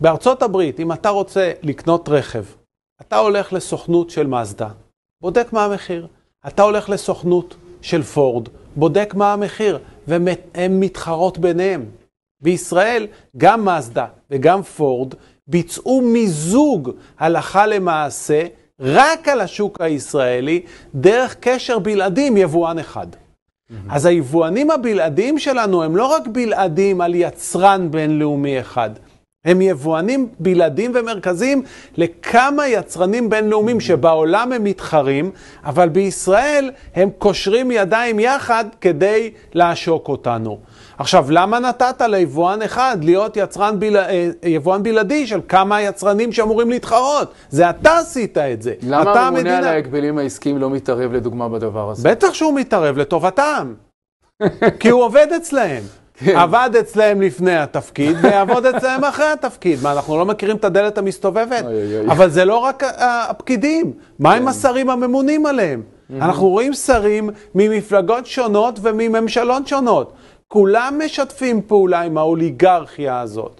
בארצות הברית, אם אתה רוצה לקנות רכב, אתה הולך לסוכנות של מאזדה, בודק מה המחיר. אתה הולך לסוכנות של פורד, בודק מה המחיר, והן מתחרות ביניהן. בישראל, גם מאזדה וגם פורד ביצעו מיזוג הלכה למעשה רק על השוק הישראלי, דרך קשר בלעדי עם יבואן אחד. אז היבואנים הבלעדיים שלנו הם לא רק בלעדים על יצרן בינלאומי אחד. הם יבואנים בלעדים ומרכזיים לכמה יצרנים בינלאומיים שבעולם הם מתחרים, אבל בישראל הם קושרים ידיים יחד כדי לעשוק אותנו. עכשיו, למה נתת ליבואן אחד להיות יצרן ביל... אה, יבואן בלעדי של כמה יצרנים שאמורים להתחרות? זה אתה עשית את זה. למה הממונה המדינה... על ההגבלים העסקיים לא מתערב לדוגמה בדבר הזה? בטח שהוא מתערב לטובתם, כי הוא עובד אצלהם. כן. עבד אצלהם לפני התפקיד, ויעבוד אצלהם אחרי התפקיד. מה, אנחנו לא מכירים את הדלת המסתובבת? אבל זה לא רק הפקידים, מה עם כן. השרים הממונים עליהם? אנחנו רואים שרים ממפלגות שונות ומממשלות שונות. כולם משתפים פעולה עם האוליגרכיה הזאת.